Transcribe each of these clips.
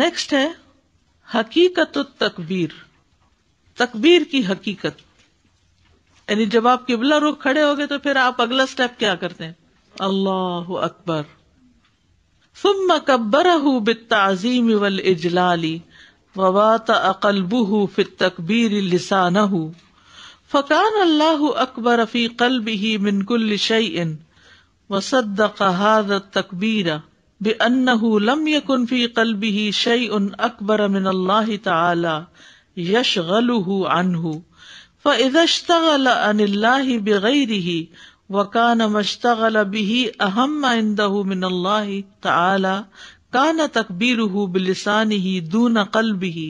Next है हकीकत तकबीर तकबीर की हकीकत यानी जब आप किबला रुख खड़े हो गए तो फिर आप अगला स्टेप क्या करते हैं अल्लाह अकबर सुम कब्बर बिताजीम वल इजलाली ववात अकलबू फिर तकबीर लिसान फ़कान अल्लाह अकबर अफ़ी कल्ब ही मिनकुल शईन वसद तकबीरा बेअन्नहू लम यकुन फी कल्बिही शयउन अकबर मिन अल्लाह तआला यशगलुहू अनहू فإذا अन अल्लाह بغيره وكان ما اشتغل به أهم عنده من الله تعالى كان تكبيره بلسانه دون قلبه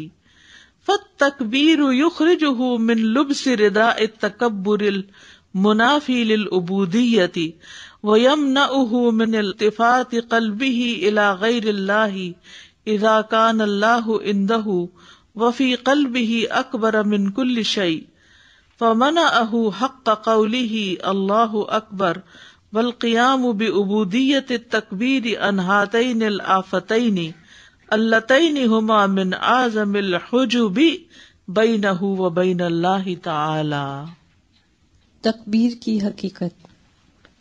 فالتكبير يخرجه من لبس رداء التكبر मुनाफी लिलअबूदियती वयम नन अल्तफ़ात कल्बी अला गैर इज़ा कान अल्लाह इंदहू वफ़ी कल्बी अकबर मिन कुल्ल शई फमन अहू हक कौली अल्लाह अकबर वलक़ियाम बबूदियत तकबीर अनहातन आफ़तनी अल्लतनी हुमा मिन आजमिल हजूबी बई नहू व बैन अल्लाह तकबीर की हकीकत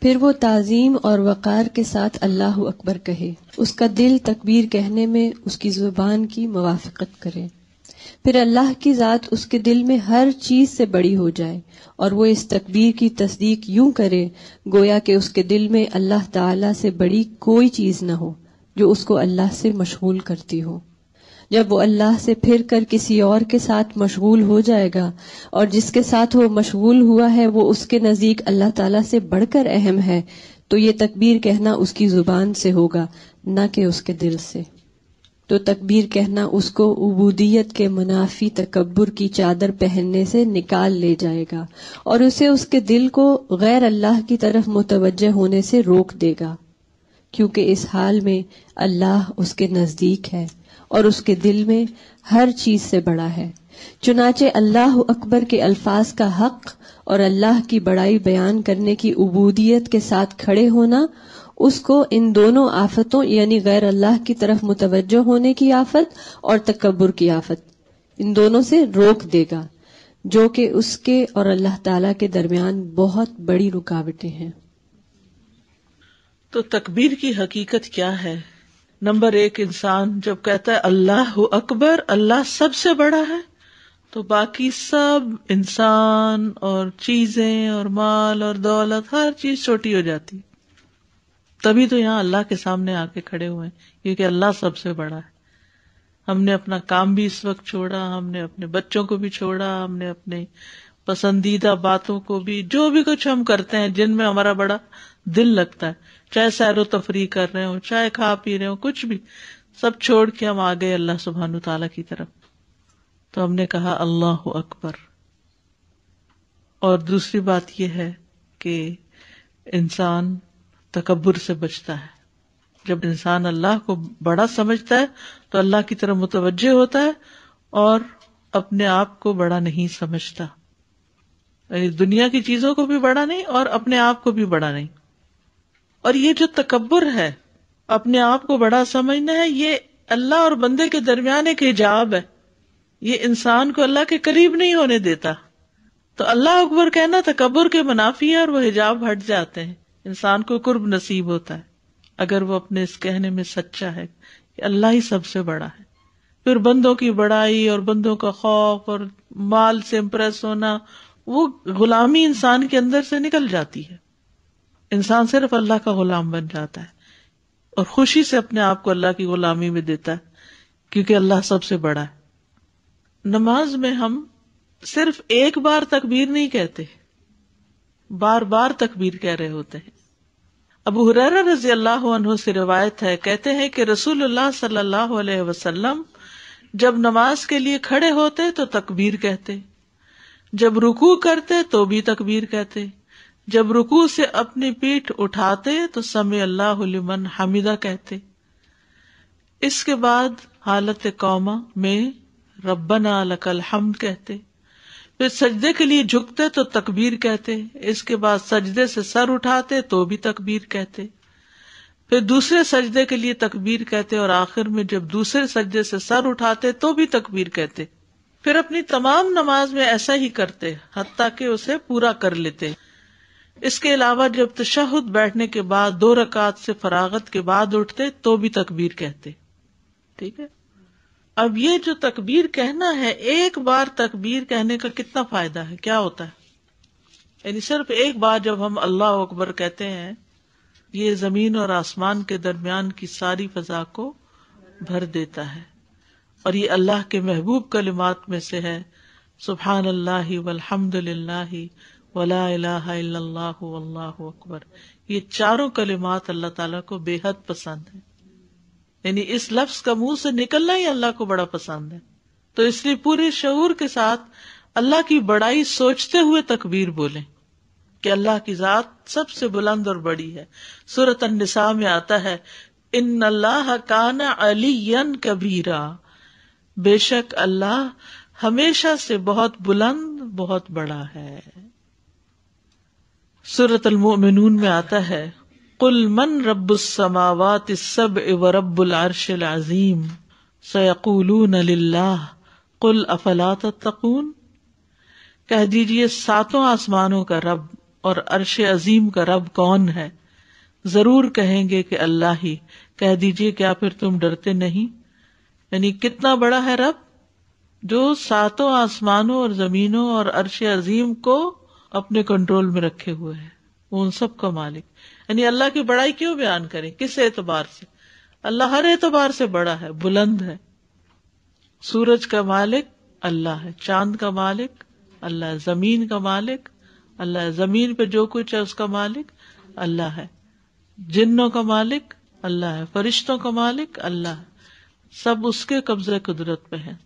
फिर वो ताज़ीम और वक़ार के साथ अल्लाह अकबर कहे उसका दिल तकबीर कहने में उसकी ज़ुबान की मुवाफ़त करे फिर अल्लाह की ज़ात उसके दिल में हर चीज़ से बड़ी हो जाए और वो इस तकबीर की तस्दीक यूं करे गोया कि उसके दिल में अल्लाह ताला से बड़ी कोई चीज़ ना हो जो उसको अल्लाह से मशगूल करती हो जब वो अल्लाह से फिर कर किसी और के साथ मशगूल हो जाएगा और जिसके साथ वो मशगूल हुआ है वो उसके नज़दीक अल्लाह ताला से बढ़कर अहम है तो ये तकबीर कहना उसकी ज़ुबान से होगा न के उसके दिल से तो तकबीर कहना उसको उबूदियत के मुनाफी तकबर की चादर पहनने से निकाल ले जाएगा और उसे उसके दिल को गैर अल्लाह की तरफ मुतवज होने से रोक देगा क्योंकि इस हाल में अल्लाह उसके नज़दीक है और उसके दिल में हर चीज से बड़ा है चुनाचे अल्लाह अकबर के अल्फाज का हक और अल्लाह की बड़ाई बयान करने की उबूदियत के साथ खड़े होना उसको इन दोनों आफतों यानी गैर अल्लाह की तरफ मुतवजह होने की आफत और तकबर की आफत इन दोनों से रोक देगा जो कि उसके और अल्लाह ताला के दरमियान बहुत बड़ी रुकावटें हैं तो तकबीर की हकीकत क्या है नंबर एक इंसान जब कहता है अल्लाह अकबर अल्लाह सबसे बड़ा है तो बाकी सब इंसान और चीजें और माल और दौलत हर चीज छोटी हो जाती तभी तो यहाँ अल्लाह के सामने आके खड़े हुए हैं क्योंकि अल्लाह सबसे बड़ा है हमने अपना काम भी इस वक्त छोड़ा हमने अपने बच्चों को भी छोड़ा हमने अपने पसंदीदा बातों को भी जो भी कुछ हम करते हैं जिनमें हमारा बड़ा दिल लगता है चाहे सैर तफरी कर रहे हो चाहे खा पी रहे हो कुछ भी सब छोड़ के हम आ गए अल्लाह सुबहान तला की तरफ तो हमने कहा अल्लाह अकबर और दूसरी बात यह है कि इंसान तकबर से बचता है जब इंसान अल्लाह को बड़ा समझता है तो अल्लाह की तरफ मुतवजह होता है और अपने आप को बड़ा नहीं समझता यानी दुनिया की चीजों को भी बड़ा नहीं और अपने आप को भी बड़ा नहीं और ये जो तकबर है अपने आप को बड़ा समझना है ये अल्लाह और बंदे के दरमियान एक हिजाब है ये इंसान को अल्लाह के करीब नहीं होने देता तो अल्लाह अकबर कहना तकबर के मुनाफी है और वो हिजाब हट जाते हैं इंसान को कुर्ब नसीब होता है अगर वो अपने इस कहने में सच्चा है कि अल्लाह ही सबसे बड़ा है फिर बंदों की बड़ाई और बंदों का खौफ और माल से इम्प्रेस होना वो गुलामी इंसान के अंदर से निकल जाती है इंसान सिर्फ अल्लाह का गुलाम बन जाता है और खुशी से अपने आप को अल्लाह की गुलामी में देता है क्योंकि अल्लाह सबसे बड़ा है नमाज में हम सिर्फ एक बार तकबीर नहीं कहते बार बार तकबीर कह रहे होते हैं अबू हुरैरा रजी अल्लाह अनहु से रिवायत है कहते हैं कि रसूलुल्लाह सल्लल्लाहु अलैहि वसल्लम जब नमाज के लिए खड़े होते तो तकबीर कहते जब रुकू करते तो भी तकबीर कहते जब रुकू से अपनी पीठ उठाते तो समय अल्लाह लिमन हमीदा कहते इसके बाद हालत कौमा में रब्बना लकल हम कहते फिर सजदे के लिए झुकते तो तकबीर कहते इसके बाद सजदे से सर उठाते तो भी तकबीर कहते फिर दूसरे सजदे के लिए तकबीर कहते और आखिर में जब दूसरे सजदे से सर उठाते तो भी तकबीर कहते फिर अपनी तमाम नमाज में ऐसा ही करते हती के उसे पूरा कर लेते इसके अलावा जब तशहद बैठने के बाद दो रकात से फरागत के बाद उठते तो भी तकबीर कहते ठीक है अब ये जो तकबीर कहना है एक बार तकबीर कहने का कितना फायदा है क्या होता है यानी सिर्फ एक बार जब हम अल्लाह अकबर कहते हैं ये जमीन और आसमान के दरमियान की सारी फजा को भर देता है और ये अल्लाह के महबूब कलिमात में से है सुबहान अल्लाह अकबर ये चारों कलिमात अल्लाह तला को बेहद पसंद है यानी इस लफ्ज का मुंह से निकलना ही अल्लाह को बड़ा पसंद है तो इसलिए पूरे शऊर के साथ अल्लाह की बड़ाई सोचते हुए तकबीर बोले कि अल्लाह की जात सबसे बुलंद और बड़ी है सूरत निसा में आता है इन अल्लाह कान अली कबीरा बेशक अल्लाह हमेशा से बहुत बुलंद बहुत बड़ा है सूरत अलमोमिनून में आता है कुल मन रब समावत सब व रब अरशल अजीम सयकूलून अल्लाह कुल अफलात तकून कह दीजिए सातों आसमानों का रब और अरश अजीम का रब कौन है जरूर कहेंगे कि अल्लाह ही कह दीजिए क्या फिर तुम डरते नहीं यानी कितना बड़ा है रब जो सातों आसमानों और जमीनों और अरश अजीम को अपने कंट्रोल में रखे हुए है वो उन सब का मालिक यानी अल्लाह की बड़ाई क्यों बयान करें किस एतबार से अल्लाह हर एतबार से बड़ा है बुलंद है सूरज का मालिक अल्लाह है चांद का मालिक अल्लाह जमीन का मालिक अल्लाह जमीन पे जो कुछ है उसका मालिक अल्लाह है जिन्नों का मालिक अल्लाह है फरिश्तों का मालिक अल्लाह है सब उसके कब्जे कुदरत पे है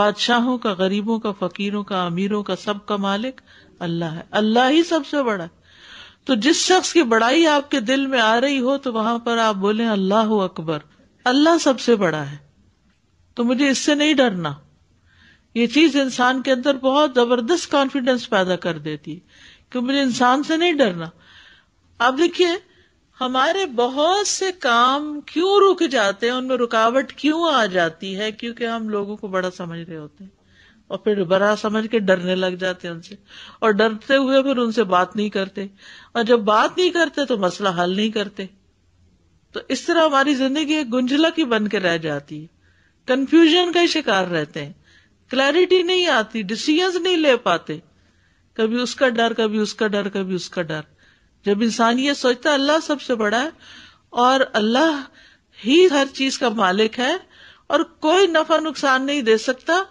बादशाहों का गरीबों का फकीरों का अमीरों का सबका मालिक अल्लाह है अल्लाह ही सबसे बड़ा है तो जिस शख्स की बड़ाई आपके दिल में आ रही हो तो वहां पर आप बोले अल्लाह अकबर अल्लाह सबसे बड़ा है तो मुझे इससे नहीं डरना ये चीज इंसान के अंदर बहुत जबरदस्त कॉन्फिडेंस पैदा कर देती है कि मुझे इंसान से नहीं डरना आप देखिए हमारे बहुत से काम क्यों रुक जाते हैं उनमें रुकावट क्यों आ जाती है क्योंकि हम लोगों को बड़ा समझ रहे होते हैं और फिर बड़ा समझ के डरने लग जाते हैं उनसे और डरते हुए फिर उनसे बात नहीं करते और जब बात नहीं करते तो मसला हल नहीं करते तो इस तरह हमारी जिंदगी एक गुंझला की बन के रह जाती है कंफ्यूजन का ही शिकार रहते हैं क्लैरिटी नहीं आती डिसीजन नहीं ले पाते कभी उसका डर कभी उसका डर कभी उसका डर जब इंसान ये सोचता है अल्लाह सबसे बड़ा है और अल्लाह ही हर चीज का मालिक है और कोई नफा नुकसान नहीं दे सकता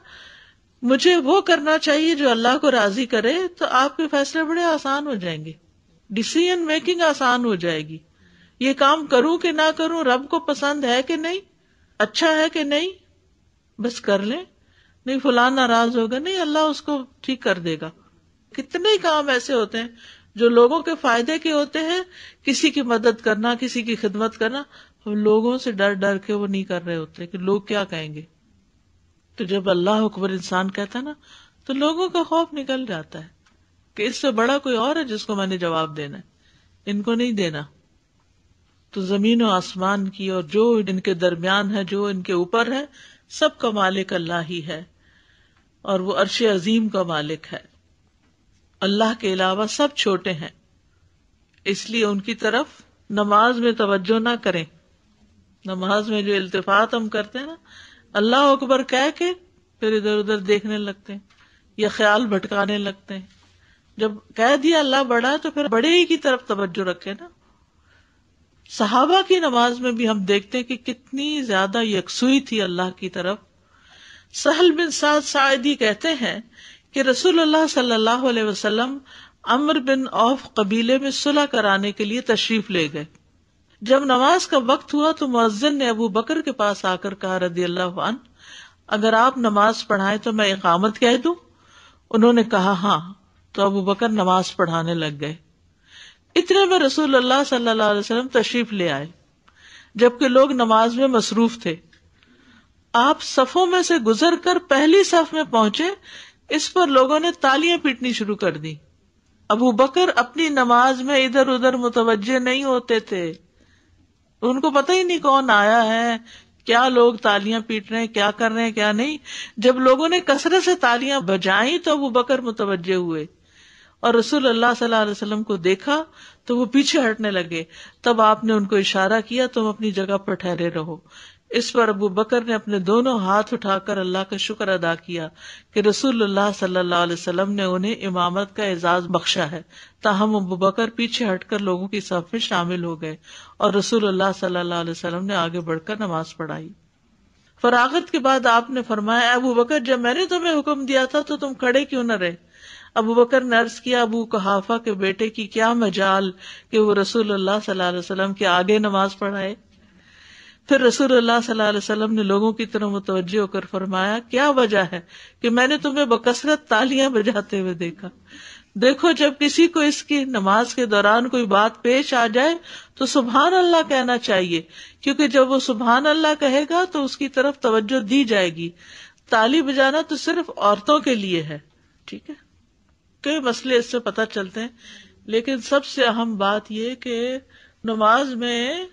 मुझे वो करना चाहिए जो अल्लाह को राजी करे तो आपके फैसले बड़े आसान हो जाएंगे डिसीजन मेकिंग आसान हो जाएगी ये काम करूं कि ना करूं रब को पसंद है कि नहीं अच्छा है कि नहीं बस कर लें नहीं फुलान नाराज होगा नहीं अल्लाह उसको ठीक कर देगा कितने काम ऐसे होते हैं जो लोगों के फायदे के होते हैं किसी की मदद करना किसी की खिदमत करना हम लोगों से डर डर के वो नहीं कर रहे होते कि लोग क्या कहेंगे तो जब अल्लाह अकबर इंसान कहता है ना तो लोगों का खौफ निकल जाता है कि इससे बड़ा कोई और है जिसको मैंने जवाब देना है इनको नहीं देना तो जमीन और आसमान की और जो इनके दरमियान है जो इनके ऊपर है सब का मालिक अल्लाह ही है और वो अर्श अजीम का मालिक है अल्लाह के अलावा सब छोटे हैं इसलिए उनकी तरफ नमाज में तवज्जो ना करें नमाज में जो इल्तफात हम करते हैं ना अल्लाह अकबर कह के फिर इधर उधर देखने लगते हैं या ख्याल भटकाने लगते हैं जब कह दिया अल्लाह बड़ा तो फिर बड़े ही की तरफ तवज्जो रखे ना सहाबा की नमाज में भी हम देखते हैं कि कितनी ज्यादा यकसुई थी अल्लाह की तरफ सहल बिन साद सादी कहते हैं कि रसूलुल्लाह सल्लल्लाहु अलैहि वसल्लम अमर बिन औफ कबीले में सुलह कराने के लिए तशरीफ ले गए जब नमाज का वक्त हुआ तो मुअज्जन ने अबू बकर के पास आकर कहा रदी अल्लाह अगर आप नमाज पढ़ाए तो मैं एक इकामत कह दू उन्होंने कहा हाँ तो अबू बकर नमाज पढ़ाने लग गए इतने में रसूल अल्लाह सल्लल्लाहु तशरीफ ले आए जबकि लोग नमाज में मसरूफ थे आप सफों में से गुजर कर पहली सफ में पहुंचे इस पर लोगों ने तालियां पीटनी शुरू कर दी अबू बकर अपनी नमाज में इधर उधर मुतवजे नहीं होते थे उनको पता ही नहीं कौन आया है क्या लोग तालियां पीट रहे हैं क्या कर रहे हैं क्या नहीं जब लोगों ने कसरत से तालियां बजाई तो वो बकर मुतवजे हुए और रसूल अल्लाह सल्लल्लाहु अलैहि वसल्लम को देखा तो वो पीछे हटने लगे तब आपने उनको इशारा किया तुम अपनी जगह पर ठहरे रहो इस पर अबू बकर ने अपने दोनों हाथ उठाकर अल्लाह का शुक्र अदा किया कि रसूलुल्लाह सल्लल्लाहु अलैहि वसल्लम ने उन्हें इमामत का एजाज बख्शा है ताहम अबू बकर पीछे हटकर लोगों की सफ में शामिल हो गए और रसूलुल्लाह सल्लल्लाहु अलैहि वसल्लम ने आगे बढ़कर नमाज पढ़ाई फरागत के बाद आपने फरमाया अबू बकर जब मैंने तुम्हें हुक्म दिया था तो तुम खड़े क्यों न रहे अबू बकर ने अर्ज किया अबू कहाफा के बेटे की क्या मजाल कि वो रसूलुल्लाह सल्लल्लाहु अलैहि वसल्लम के आगे नमाज पढ़ाए फिर रसूल सल्लाम ने लोगों की तरह मुतवजह होकर फरमाया क्या वजह है कि मैंने तुम्हें बकसरत तालियां बजाते हुए देखा देखो जब किसी को इसकी नमाज के दौरान कोई बात पेश आ जाए तो सुबहान अल्लाह कहना चाहिए क्योंकि जब वो सुबहान अल्लाह कहेगा तो उसकी तरफ तवज्जो दी जाएगी ताली बजाना तो सिर्फ औरतों के लिए है ठीक है कई मसले इससे पता चलते हैं लेकिन सबसे अहम बात यह कि नमाज में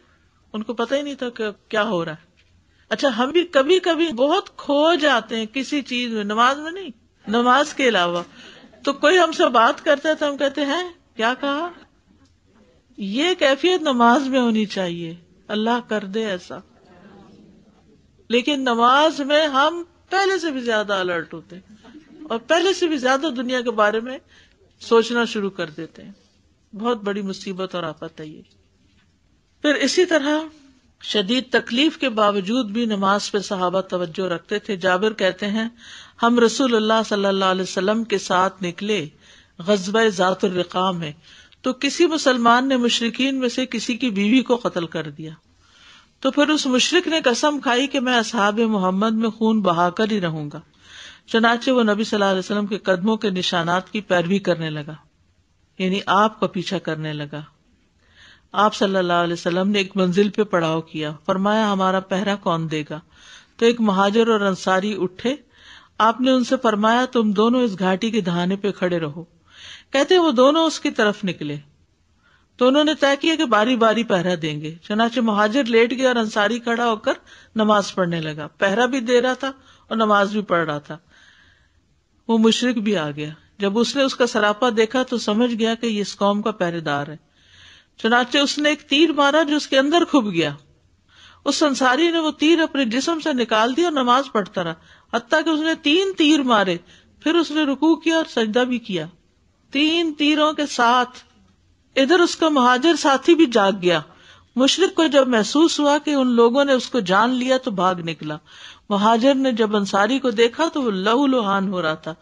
उनको पता ही नहीं था कि क्या हो रहा है अच्छा हम भी कभी कभी बहुत खो जाते हैं किसी चीज में नमाज में नहीं नमाज के अलावा तो कोई हमसे बात करता है तो हम कहते हैं क्या कहा ये कैफियत नमाज में होनी चाहिए अल्लाह कर दे ऐसा लेकिन नमाज में हम पहले से भी ज्यादा अलर्ट होते हैं और पहले से भी ज्यादा दुनिया के बारे में सोचना शुरू कर देते हैं बहुत बड़ी मुसीबत और आफत है ये फिर इसी तरह शदीद तकलीफ के बावजूद भी नमाज पे सहाबा तवज्जो रखते थे जाबिर कहते हैं हम रसूलुल्लाह सल्लल्लाहु अलैहि वसल्लम के साथ निकले गजब जातुल्रकाम में तो किसी मुसलमान ने मुशरकिन में से किसी की बीवी को कत्ल कर दिया तो फिर उस मुशरक ने कसम खाई कि मैं असहाब मोहम्मद में खून बहाकर ही रहूंगा चनाचे वो नबी सल्लल्लाहु अलैहि वसल्लम के कदमों के निशानात की पैरवी करने लगा यानी आपका पीछा करने लगा आप सल्लल्लाहु अलैहि वसल्लम ने एक मंजिल पे पड़ाव किया फरमाया हमारा पहरा कौन देगा तो एक महाजर और अंसारी उठे आपने उनसे फरमाया तुम दोनों इस घाटी के दहाने पे खड़े रहो कहते वो दोनों उसकी तरफ निकले तो उन्होंने तय किया कि बारी बारी पहरा देंगे चनाचे महाजर लेट गया और अंसारी खड़ा होकर नमाज पढ़ने लगा पहरा भी दे रहा था और नमाज भी पढ़ रहा था वो मुशरक भी आ गया जब उसने उसका सरापा देखा तो समझ गया कि ये इस कौम का पहरेदार है चनाचे उसने एक तीर मारा जो उसके अंदर खुब गया उस संसारी ने वो तीर अपने जिसम से निकाल दिया और नमाज पढ़ता रहा हत्या कि उसने तीन तीर मारे फिर उसने रुकू किया और सजदा भी किया तीन तीरों के साथ इधर उसका महाजर साथी भी जाग गया मुशरक को जब महसूस हुआ कि उन लोगों ने उसको जान लिया तो भाग निकला महाजर ने जब अंसारी को देखा तो वो लहू लुहान हो रहा था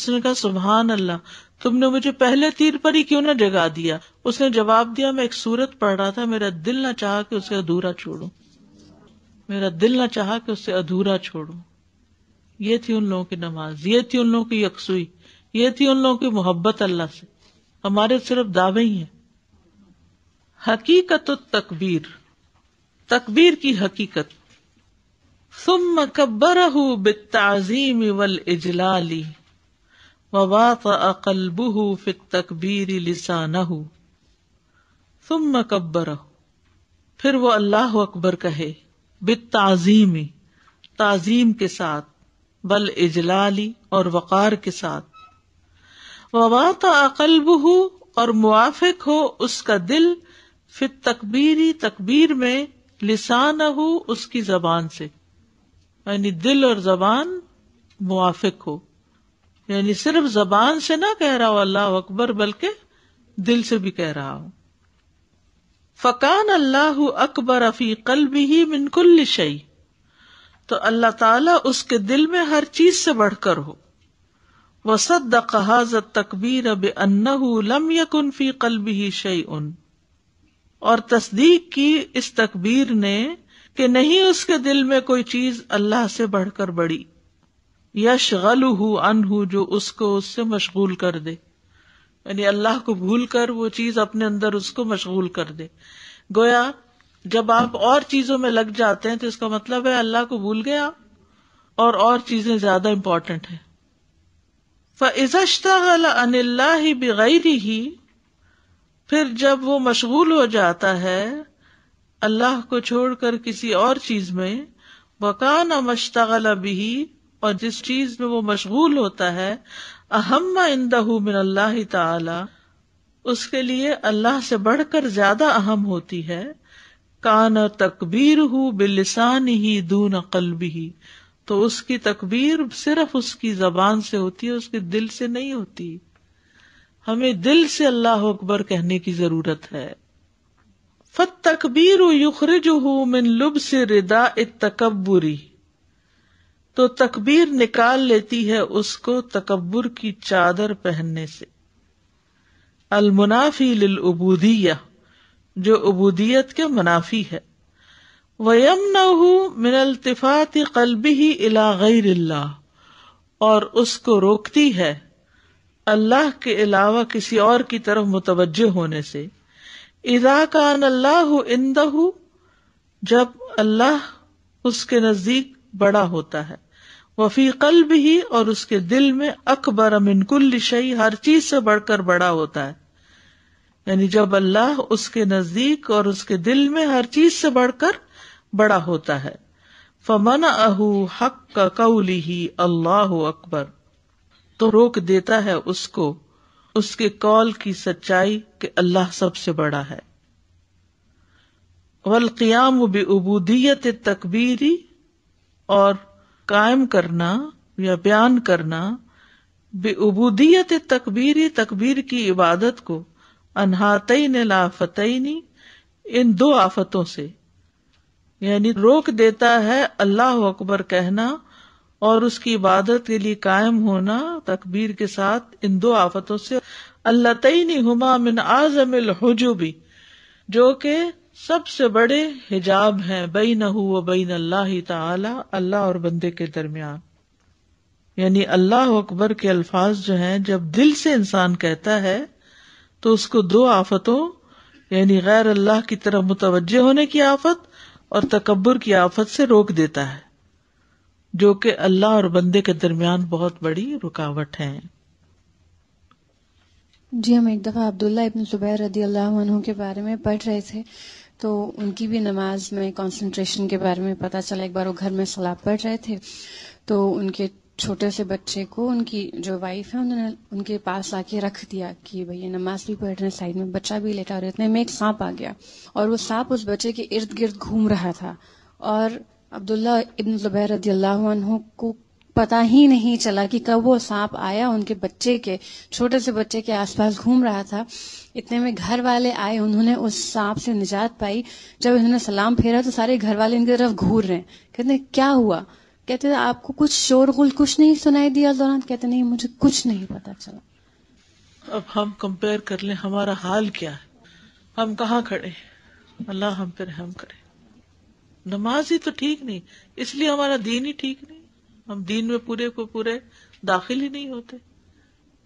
उसने कहा सुबहान अल्लाह तुमने मुझे पहले तीर पर ही क्यों ना जगा दिया उसने जवाब दिया मैं एक सूरत पढ़ रहा था मेरा दिल ना चाह कि उसे अधूरा छोड़ू मेरा दिल ना चाह कि उसे अधूरा छोड़ू ये थी उन लोगों की नमाज ये थी उन लोगों की यकसुई ये थी उन लोगों की मोहब्बत अल्लाह से हमारे सिर्फ दावे ही हैं हकीकत तकबीर तकबीर की हकीकत सुम कब्बरहू बिताजीम वल इजलाली ववात अकलबह फित तकबीर लिसान तुम मकबर फिर वो अल्लाह अकबर कहे बित ताजीमी ताजीम के साथ बल इजलाली और वकार के साथ ववात हो और मुआफिक हो उसका दिल फिर तकबीरी तकबीर में लिसान हो उसकी जबान से यानी दिल और जबान मुआफिक हो यानी सिर्फ जबान से ना कह रहा हो अल्लाह अकबर बल्कि दिल से भी कह रहा हो फकान अल्लाह अकबर अफी कल्ब ही बिनकुल शई तो अल्लाह ताला उसके दिल में हर चीज से बढ़कर हो वसद कहाजत तकबीर अब लम यकुन फी कल्ब ही शई उन और तस्दीक की इस तकबीर ने कि नहीं उसके दिल में कोई चीज अल्लाह से बढ़कर बड़ी यशगल अनहू जो उसको उससे मशगूल कर दे यानी अल्लाह को भूल कर वो चीज अपने अंदर उसको मशगूल कर दे गोया जब आप और चीजों में लग जाते हैं तो इसका मतलब है अल्लाह को भूल गया और और चीजें ज्यादा इंपॉर्टेंट है फजश्ता अनिल्ला ही बगैर ही फिर जब वो मशगूल हो जाता है अल्लाह को छोड़कर किसी और चीज में वकान मश्तगल भी और जिस चीज में वो मशगूल होता है अहम इंदहू मिन अल्लाह ताला उसके लिए अल्लाह से बढ़कर ज्यादा अहम होती है कान तकबीर हु बिलसान ही दून कल्ब ही तो उसकी तकबीर सिर्फ उसकी जबान से होती है उसके दिल से नहीं होती हमें दिल से अल्लाह अकबर कहने की जरूरत है फत तकबीर युखरज मिन लुब से रिदा इत तकबुरी तो तकबीर निकाल लेती है उसको तकबर की चादर पहनने से अलमुनाफी उबूदिया जो उबूदियत के मुनाफी है वयम नहू मिनल्तिफात कलबी ही इला और उसको रोकती है अल्लाह के अलावा किसी और की तरफ मुतवजह होने से इजाकान अल्लाह इंदहू जब अल्लाह उसके नजदीक बड़ा होता है वफी कल ही और उसके दिल में अकबर अमिनकुल शई हर चीज से बढ़कर बड़ा होता है यानी जब अल्लाह उसके नजदीक और उसके दिल में हर चीज से बढ़कर बड़ा होता है फमन अहू हक का कौली ही अल्लाह अकबर तो रोक देता है उसको उसके कौल की सच्चाई के अल्लाह सबसे बड़ा है वल क्याम बबूदियत तकबीरी और कायम करना या बयान करना बेबूदियत तकबीर तकबीर की इबादत को अनहातई लाफतईनी इन दो आफतों से यानी रोक देता है अल्लाह अकबर कहना और उसकी इबादत के लिए कायम होना तकबीर के साथ इन दो आफतों से अल्लाह तईनी हुमा मिन आजमिल हजूबी जो के सबसे बड़े हिजाब हैं बैन व बैन अल्लाह ताला अल्लाह और बंदे के दरमियान यानी अल्लाह अकबर के अल्फाज जो हैं जब दिल से इंसान कहता है तो उसको दो आफतों यानी गैर अल्लाह की तरफ मुतवजह होने की आफत और तकबर की आफत से रोक देता है जो कि अल्लाह और बंदे के दरमियान बहुत बड़ी रुकावट है जी हम एक दफ़ा अब्दुल्ला इबन जुबैर रदी अल्लाह के बारे में पढ़ रहे थे तो उनकी भी नमाज में कंसंट्रेशन के बारे में पता चला एक बार वो घर में सलाह पढ़ रहे थे तो उनके छोटे से बच्चे को उनकी जो वाइफ है उन्होंने उनके पास आके रख दिया कि भैया नमाज भी पढ़ रहे हैं साइड में बच्चा भी लेटा और इतने में एक सांप आ गया और वो सांप उस बच्चे के इर्द गिर्द घूम रहा था और अब्दुल्ला इब्न जुबैर रदी अल्लाह को पता ही नहीं चला कि कब वो सांप आया उनके बच्चे के छोटे से बच्चे के आसपास घूम रहा था इतने में घर वाले आए उन्होंने उस सांप से निजात पाई जब इन्होंने सलाम फेरा तो सारे घर वाले इनकी तरफ घूर रहे कहते क्या हुआ कहते थे आपको कुछ शोरगुल कुछ नहीं सुनाई दिया दौरान कहते नहीं मुझे कुछ नहीं पता चला अब हम कंपेयर कर ले हमारा हाल क्या है हम कहा खड़े अल्लाह हम फिर हम करे नमाज ही तो ठीक नहीं इसलिए हमारा दीन ही ठीक नहीं हम दीन में पूरे को पूरे दाखिल ही नहीं होते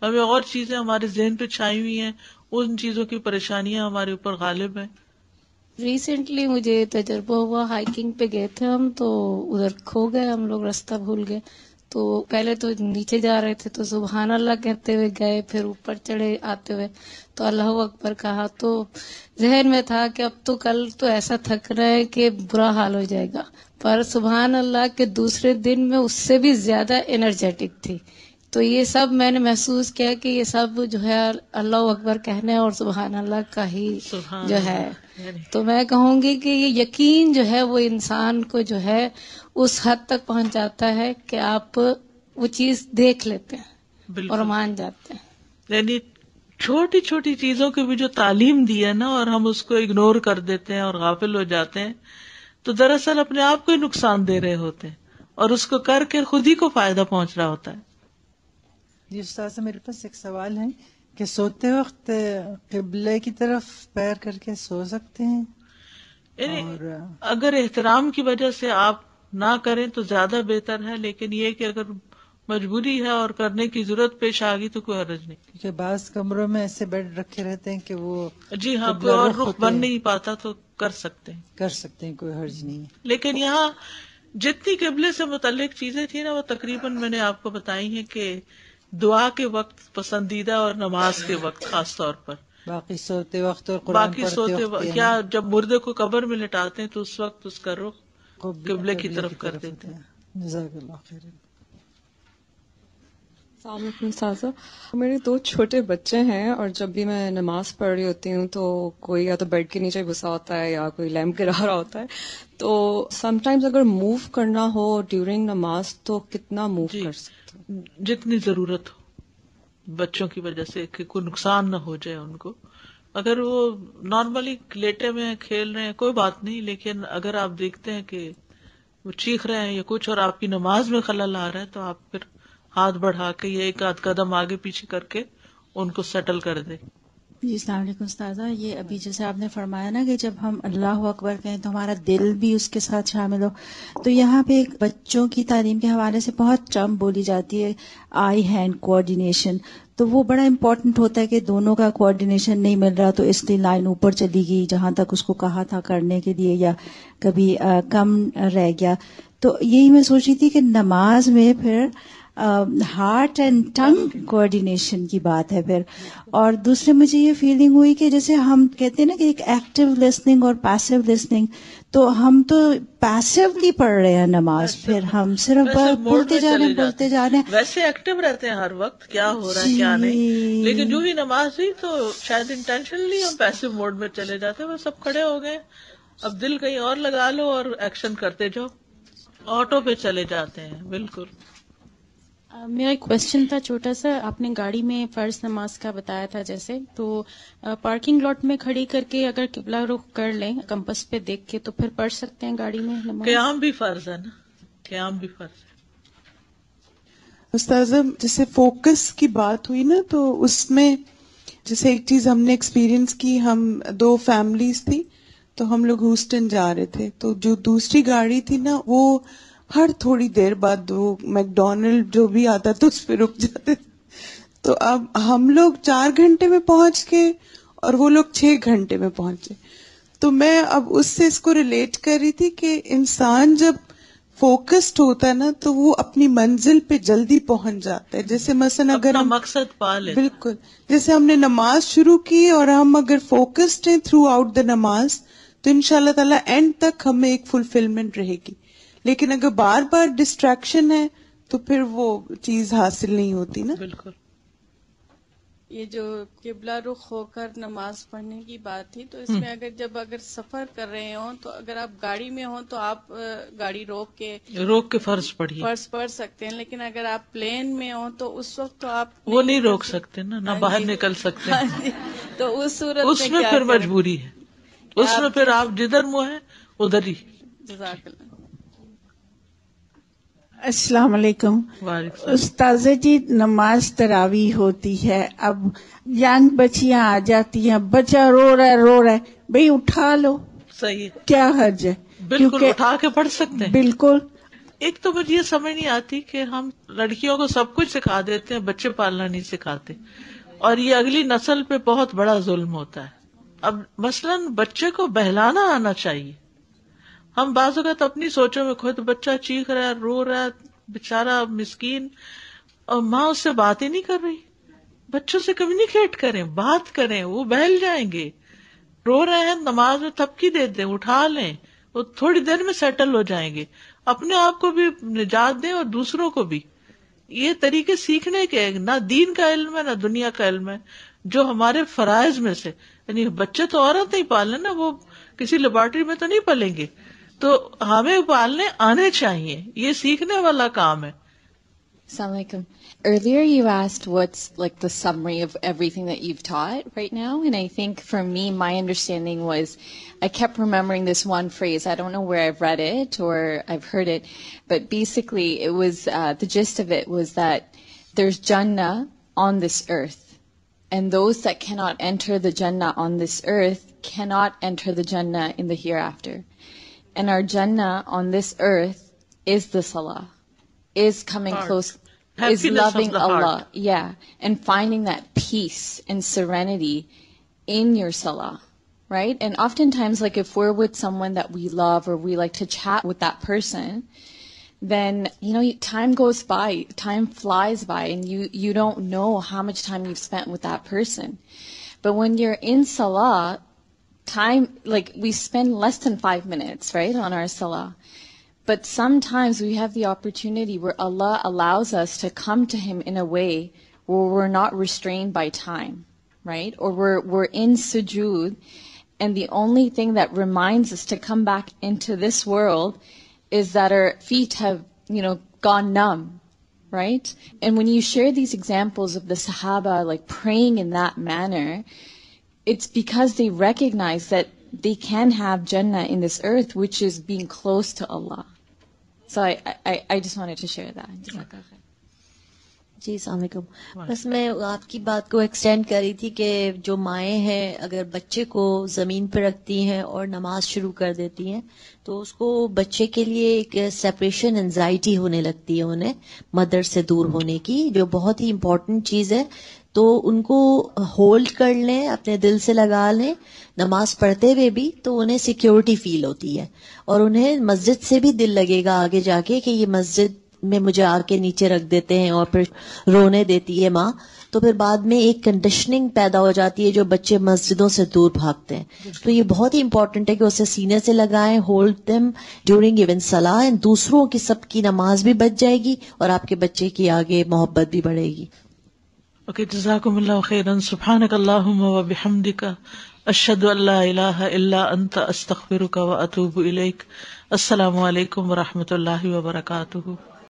हमें और चीजें हमारे जहन पे छाई हुई हैं उन चीजों की परेशानियां हमारे ऊपर गालिब हैं रिसेंटली मुझे तजर्बा हुआ हाइकिंग पे गए थे हम तो उधर खो गए हम लोग रास्ता भूल गए तो पहले तो नीचे जा रहे थे तो सुबहान अल्लाह कहते हुए गए फिर ऊपर चढ़े आते हुए तो अल्लाह अकबर कहा तो जहन में था कि अब तो कल तो ऐसा थक रहा है कि बुरा हाल हो जाएगा पर सुबहान अल्लाह के दूसरे दिन में उससे भी ज़्यादा एनर्जेटिक थी तो ये सब मैंने महसूस किया कि ये सब जो है अल्लाह अकबर कहने और सुबहान अल्लाह का ही जो है तो मैं कहूंगी कि ये यकीन जो है वो इंसान को जो है उस हद तक पहुंचाता है कि आप वो चीज़ देख लेते हैं और मान जाते हैं यानी छोटी छोटी चीज़ों की भी जो तालीम दी है ना और हम उसको इग्नोर कर देते हैं और गाफिल हो जाते हैं तो दरअसल अपने आप को ही नुकसान दे रहे होते हैं और उसको करके खुद ही को फायदा पहुंच रहा होता है जी उस्ताद मेरे पास एक सवाल है कि सोते वक्त किबले की तरफ पैर करके सो सकते हैं और... अगर एहतराम की वजह से आप ना करें तो ज्यादा बेहतर है लेकिन ये कि अगर मजबूरी है और करने की जरूरत पेश आ गई तो कोई हरज नहीं क्योंकि बास कमरों में ऐसे बेड रखे रहते हैं कि वो जी हाँ कोई और रुख बन नहीं पाता तो कर सकते हैं कर सकते हैं कोई हर्ज नहीं है लेकिन यहाँ जितनी किबले से मुतल चीजें थी ना वो तकरीबन मैंने आपको बताई है कि दुआ के वक्त पसंदीदा और नमाज के वक्त खास तौर पर बाकी सोते वक्त और बाकी सोते वक्त क्या जब मुर्दे को कब्र में लिटाते हैं तो उस वक्त उसका रुख किबले की तरफ कर देते हैं साजा मेरे दो छोटे बच्चे हैं और जब भी मैं नमाज पढ़ रही होती हूँ तो कोई या तो बेड के नीचे घुसा होता है या कोई लैम्प गिरा रहा होता है तो समटाइम्स अगर मूव करना हो ड्यूरिंग नमाज तो कितना मूव कर सकते हो जितनी जरूरत हो बच्चों की वजह से कि कोई नुकसान ना हो जाए उनको अगर वो नॉर्मली लेटे हुए हैं खेल रहे हैं कोई बात नहीं लेकिन अगर आप देखते हैं कि वो चीख रहे हैं या कुछ और आपकी नमाज में खलल आ रहा है तो आप फिर हाथ बढ़ा के ये एक आध कदम आगे पीछे करके उनको सेटल कर दे जी सलामकुम ये अभी जैसे आपने फरमाया ना कि जब हम अल्लाह अकबर कहें तो हमारा दिल भी उसके साथ शामिल हो तो यहाँ पे बच्चों की तालीम के हवाले से बहुत चम बोली जाती है आई हैंड कोऑर्डिनेशन तो वो बड़ा इम्पोर्टेंट होता है कि दोनों का कोऑर्डिनेशन नहीं मिल रहा तो इसलिए लाइन ऊपर चली गई जहाँ तक उसको कहा था करने के लिए या कभी आ, कम रह गया तो यही मैं सोच रही थी कि नमाज में फिर हार्ट एंड टंग कोऑर्डिनेशन की बात है फिर और दूसरे मुझे ये फीलिंग हुई कि जैसे हम कहते हैं ना कि एक एक्टिव लिसनिंग और पैसिव लिसनिंग तो हम तो पैसिवली पढ़ रहे हैं नमाज अच्छा। फिर हम सिर्फ बोलते जा रहे हैं बोलते जा रहे हैं वैसे एक्टिव रहते हैं हर वक्त क्या हो रहा है क्या नहीं लेकिन जो ही नमाज हुई तो शायद इंटेंशनली हम पैसिव मोड में चले जाते हैं सब खड़े हो गए अब दिल कहीं और लगा लो और एक्शन करते जाओ ऑटो पे चले जाते हैं बिल्कुल मेरा एक क्वेश्चन था छोटा सा आपने गाड़ी में फ़र्ज नमाज का बताया था जैसे तो पार्किंग लॉट में खड़ी करके अगर किबला रुख कर लें कंपस पे देख के तो फिर पढ़ सकते हैं गाड़ी में नमाज क्याम भी फ़र्ज है ना क्याम भी फ़र्ज है जैसे फोकस की बात हुई ना तो उसमें जैसे एक चीज़ हमने एक्सपीरियंस की हम दो फैमिलीज थी तो हम लोग ह्यूस्टन जा रहे थे तो जो दूसरी गाड़ी थी ना वो हर थोड़ी देर बाद वो मैकडोनल्ड जो भी आता था उस पर रुक जाते तो अब हम लोग चार घंटे में पहुंच के और वो लोग छह घंटे में पहुंचे तो मैं अब उससे इसको रिलेट कर रही थी कि इंसान जब फोकस्ड होता है ना तो वो अपनी मंजिल पे जल्दी पहुंच जाता है जैसे मसलन अगर हम मकसद पा ले बिल्कुल जैसे हमने नमाज शुरू की और हम अगर फोकस्ड हैं थ्रू आउट द नमाज तो इनशाला एंड तक हमें एक फुलफिलमेंट रहेगी लेकिन अगर बार बार डिस्ट्रैक्शन है तो फिर वो चीज हासिल नहीं होती ना बिल्कुल ये जो किबला रुख होकर नमाज पढ़ने की बात थी तो इसमें हम्म। अगर जब अगर सफर कर रहे हो तो अगर आप गाड़ी में हो तो आप गाड़ी रोक के रोक के फर्ज पढ़िए फर्ज पढ़ सकते हैं लेकिन अगर आप प्लेन में हो तो उस वक्त तो आप वो नहीं, रोक सकते ना ना हाँ बाहर निकल सकते हैं हाँ तो उस सूरत उसमें फिर मजबूरी है उसमें फिर आप जिधर मुँह है उधर ही अस्सलाम वालेकुम उस्ताद जी नमाज तरावी होती है अब यंग बचियां आ जाती हैं बच्चा रो रहा है रो रहा है भाई उठा लो सही क्या हर्ज है बिल्कुल उठा के पढ़ सकते हैं बिल्कुल एक तो मुझे ये समझ नहीं आती कि हम लड़कियों को सब कुछ सिखा देते हैं बच्चे पालना नहीं सिखाते और ये अगली नस्ल पे बहुत बड़ा जुल्म होता है अब मसलन बच्चे को बहलाना आना चाहिए हम बाजत अपनी सोचों में खुद बच्चा चीख रहा है रो रहा है बेचारा मिस्किन और माँ उससे बात ही नहीं कर रही बच्चों से कम्युनिकेट करें बात करें वो बहल जाएंगे रो रहे हैं नमाज में थपकी दे दें उठा लें वो थोड़ी देर में सेटल हो जाएंगे अपने आप को भी निजात दें और दूसरों को भी ये तरीके सीखने के ना दीन का इल्म है ना दुनिया का इल्म है जो हमारे फराइज में से यानी बच्चे तो औरत नहीं पालने ना वो किसी लेबोरेटरी में तो नहीं पलेंगे तो हमें उबालने आने चाहिए ये सीखने वाला काम है Assalamualaikum. Earlier you asked what's like the summary of everything that you've taught right now, and I think for me my understanding was I kept remembering this one phrase. I don't know where I've read it or I've heard it, but basically it was uh, the gist of it was that there's Jannah on this earth, and those that cannot enter the Jannah on this earth cannot enter the Jannah in the hereafter and our Jannah on this earth is the salah, is coming heart. close, Happiness is loving Allah. Heart. Yeah. And finding that peace and serenity in your salah, right? And oftentimes, like if we're with someone that we love or we like to chat with that person, then you know time goes by time flies by and you you don't know how much time you've spent with that person but when you're in salah time, like we spend less than five minutes, right, on our salah. But sometimes we have the opportunity where Allah allows us to come to Him in a way where we're not restrained by time, right? Or we're, we're in sujood, and the only thing that reminds us to come back into this world is that our feet have, you know, gone numb, right? And when you share these examples of the Sahaba, like praying in that manner, it's because they recognize that they can have Jannah in this earth, which is being close to Allah. So I, I, I just wanted to share that. जी सलामकुम बस मैं आपकी बात को extend कर रही थी कि जो माएँ हैं अगर बच्चे को ज़मीन पर रखती हैं और नमाज शुरू कर देती हैं तो उसको बच्चे के लिए एक सेपरेशन एनजाइटी होने लगती है उन्हें मदर से दूर तो उनको होल्ड कर लें अपने दिल से लगा लें नमाज पढ़ते हुए भी तो उन्हें सिक्योरिटी फील होती है और उन्हें मस्जिद से भी दिल लगेगा आगे जाके कि ये मस्जिद में मुझे आके नीचे रख देते हैं और फिर रोने देती है माँ तो फिर बाद में एक कंडीशनिंग पैदा हो जाती है जो बच्चे मस्जिदों से दूर भागते हैं तो ये बहुत ही इंपॉर्टेंट है कि उसे सीने से लगाएं होल्ड देम ड्यूरिंग इवन सलाह एंड दूसरों की सबकी नमाज भी बच जाएगी और आपके बच्चे की आगे मोहब्बत भी बढ़ेगी ओके जजाकुमुल्लाह खैरन सुभानक अल्लाहुम्मा व बिहमदिका अशहदु अल्ला इलाहा इल्ला अंत अस्तगफिरुका व अतूबु इलैक अस्सलाम वालेकुम व रहमतुल्लाहि व बरकातुहू